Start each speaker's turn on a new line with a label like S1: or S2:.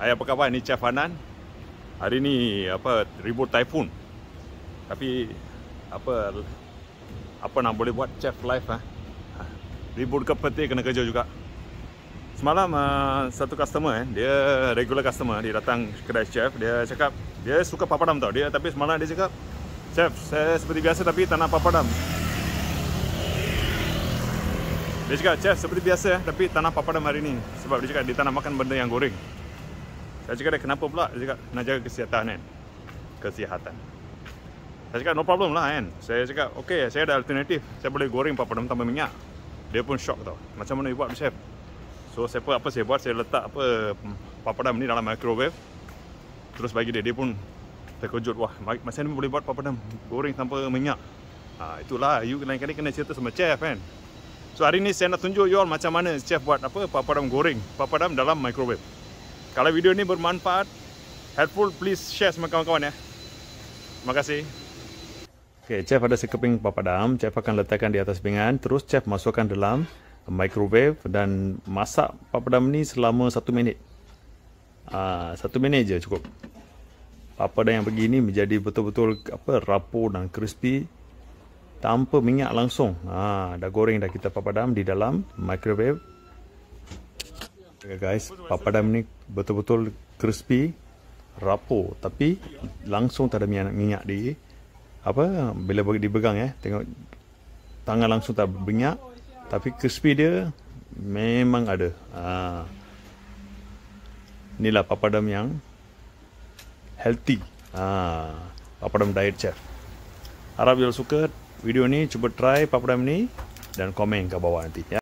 S1: Hai apa khabar ni Chef Hanan Hari ni apa ribut typhoon Tapi apa apa nak boleh buat Chef Life ha? ha. Ribut ke peti kena kerja juga Semalam uh, satu customer eh, dia regular customer dia datang kedai chef dia cakap dia suka papadam tau dia tapi semalam dia cakap chef saya seperti biasa tapi tak nak papadam dia cakap, Chef, seperti biasa tapi tanah papadam hari ni Sebab dia cakap, dia tanah makan benda yang goreng. Saya cakap dia kenapa pula? Dia cakap nak jaga kesihatan kan. Kesihatan. Saya cakap no problem lah kan. Saya cakap okey saya ada alternatif. Saya boleh goreng papadum tambah minyak. Dia pun shock tau. Macam mana you buat chef? So saya apa, apa saya buat saya letak apa papadum ni dalam microwave. Terus bagi dia dia pun terkejut wah macam mana boleh buat papadum goreng tanpa minyak. Ha, itulah you lain kali kena cerita sama chef kan. So hari ni saya nak tunjuk you all macam mana chef buat apa papadum goreng, papadum dalam microwave. Kalau video ini bermanfaat, helpful, please share sama kawan-kawan ya. Terima kasih. okay, chef ada sekeping papadam. Chef akan letakkan di atas pinggan. Terus chef masukkan dalam microwave dan masak papadam ni selama satu minit. Ah, satu minit je cukup. Papadam yang begini menjadi betul-betul apa rapuh dan crispy tanpa minyak langsung. Ha, dah goreng dah kita papadam di dalam microwave Okay guys, papadam ni betul-betul crispy, rapuh tapi langsung tak ada minyak, minyak di apa bila bagi dipegang eh tengok tangan langsung tak berminyak tapi crispy dia memang ada. Ha. Inilah papadam yang healthy. Ha. Papadam diet chef. Harap you suka video ni, cuba try papadam ni dan komen ke bawah nanti ya.